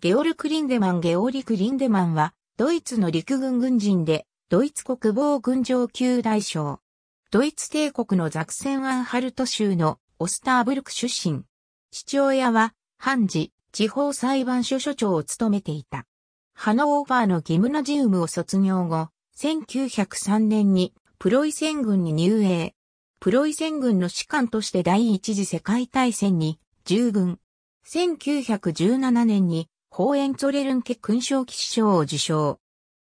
ゲオル・クリンデマン・ゲオーリ・クリンデマンは、ドイツの陸軍軍人で、ドイツ国防軍上級大将。ドイツ帝国のザクセン・アンハルト州のオスターブルク出身。父親は、判事、地方裁判所所長を務めていた。ハノーファーのギムナジウムを卒業後、1903年にプロイセン軍に入営。プロイセン軍の士官として第一次世界大戦に従軍。1917年に公園ゾレルン家勲章騎士賞を受賞。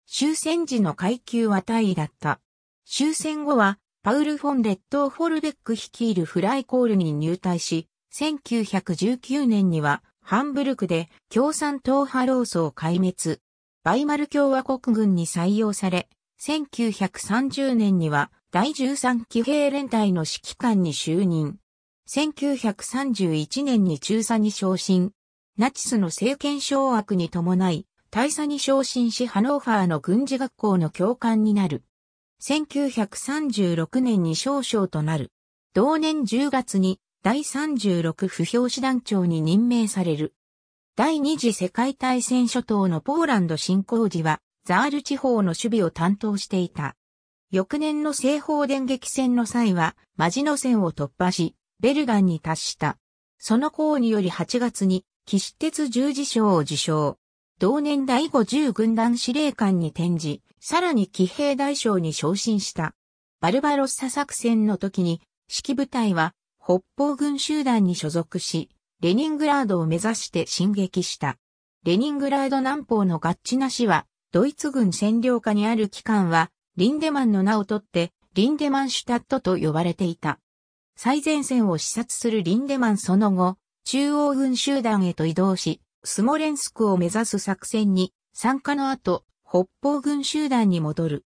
終戦時の階級は大位だった。終戦後は、パウル・フォン・レッド・フォルベック率いるフライコールに入隊し、1919年には、ハンブルクで共産党派労組壊滅、バイマル共和国軍に採用され、1930年には第13騎兵連隊の指揮官に就任。1931年に中佐に昇進。ナチスの政権掌握に伴い、大佐に昇進しハノーファーの軍事学校の教官になる。1936年に少将となる。同年10月に第36不評師団長に任命される。第二次世界大戦初頭のポーランド侵攻時は、ザール地方の守備を担当していた。翌年の西方電撃戦の際は、マジノ戦を突破し、ベルガンに達した。その功により8月に騎士鉄十字章を受賞。同年第後、十軍団司令官に転じ、さらに騎兵大将に昇進した。バルバロッサ作戦の時に、指揮部隊は北方軍集団に所属し、レニングラードを目指して進撃した。レニングラード南方のガッチナ市は、ドイツ軍占領下にある機関は、リンデマンの名を取って、リンデマンシュタットと呼ばれていた。最前線を視察するリンデマンその後、中央軍集団へと移動し、スモレンスクを目指す作戦に参加の後、北方軍集団に戻る。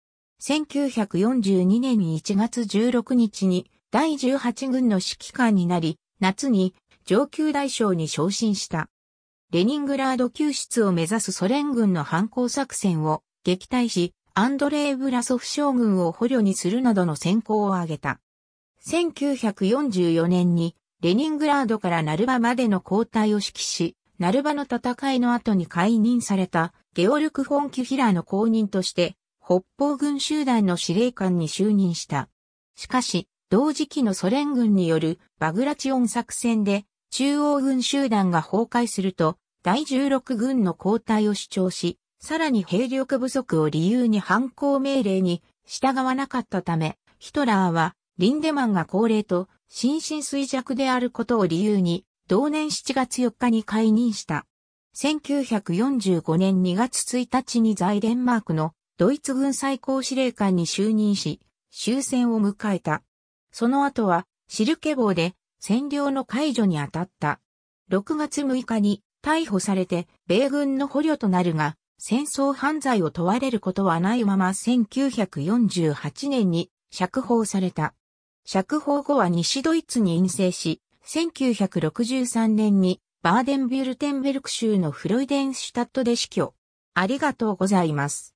1942年1月16日に第18軍の指揮官になり、夏に上級大将に昇進した。レニングラード救出を目指すソ連軍の反抗作戦を撃退し、アンドレイ・ブラソフ将軍を捕虜にするなどの選考を挙げた。1944年にレニングラードからナルバまでの交代を指揮し、ナルバの戦いの後に解任されたゲオルク・フォン・キュヒラーの後任として、北方軍集団の司令官に就任した。しかし、同時期のソ連軍によるバグラチオン作戦で中央軍集団が崩壊すると、第16軍の交代を主張し、さらに兵力不足を理由に反抗命令に従わなかったため、ヒトラーはリンデマンが高齢と心身衰弱であることを理由に、同年7月4日に解任した。1945年2月1日に在デンマークのドイツ軍最高司令官に就任し、終戦を迎えた。その後はシルケ号で占領の解除に当たった。6月6日に逮捕されて米軍の捕虜となるが、戦争犯罪を問われることはないまま1948年に釈放された。釈放後は西ドイツに陰性し、1963年にバーデンビュルテンベルク州のフロイデンシュタットで死去。ありがとうございます。